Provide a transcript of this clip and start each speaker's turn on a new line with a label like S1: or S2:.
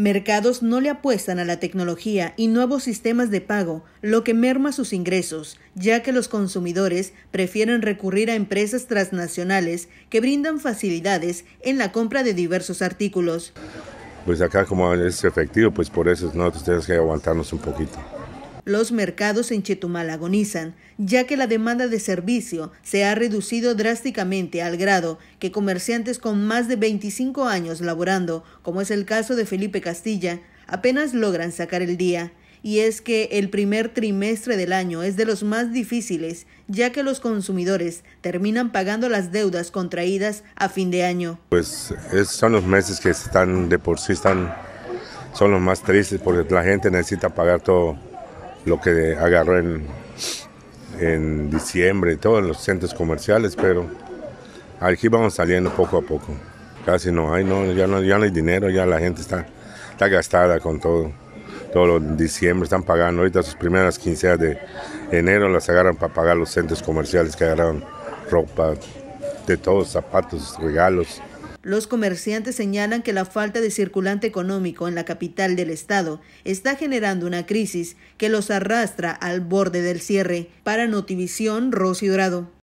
S1: Mercados no le apuestan a la tecnología y nuevos sistemas de pago, lo que merma sus ingresos, ya que los consumidores prefieren recurrir a empresas transnacionales que brindan facilidades en la compra de diversos artículos.
S2: Pues acá como es efectivo, pues por eso nosotros tenemos que aguantarnos un poquito.
S1: Los mercados en Chetumal agonizan, ya que la demanda de servicio se ha reducido drásticamente al grado que comerciantes con más de 25 años laborando, como es el caso de Felipe Castilla, apenas logran sacar el día. Y es que el primer trimestre del año es de los más difíciles, ya que los consumidores terminan pagando las deudas contraídas a fin de año.
S2: Pues son los meses que están de por sí, están, son los más tristes porque la gente necesita pagar todo lo que agarró en, en diciembre y todo en los centros comerciales, pero aquí vamos saliendo poco a poco. Casi no hay, no, ya no, ya no hay dinero, ya la gente está, gastada con todo. Todos los diciembre están pagando, ahorita sus primeras quincenas de enero las agarran para pagar los centros comerciales que agarraron ropa, de todos, zapatos, regalos.
S1: Los comerciantes señalan que la falta de circulante económico en la capital del estado está generando una crisis que los arrastra al borde del cierre. Para Notivisión, Rosy Dorado.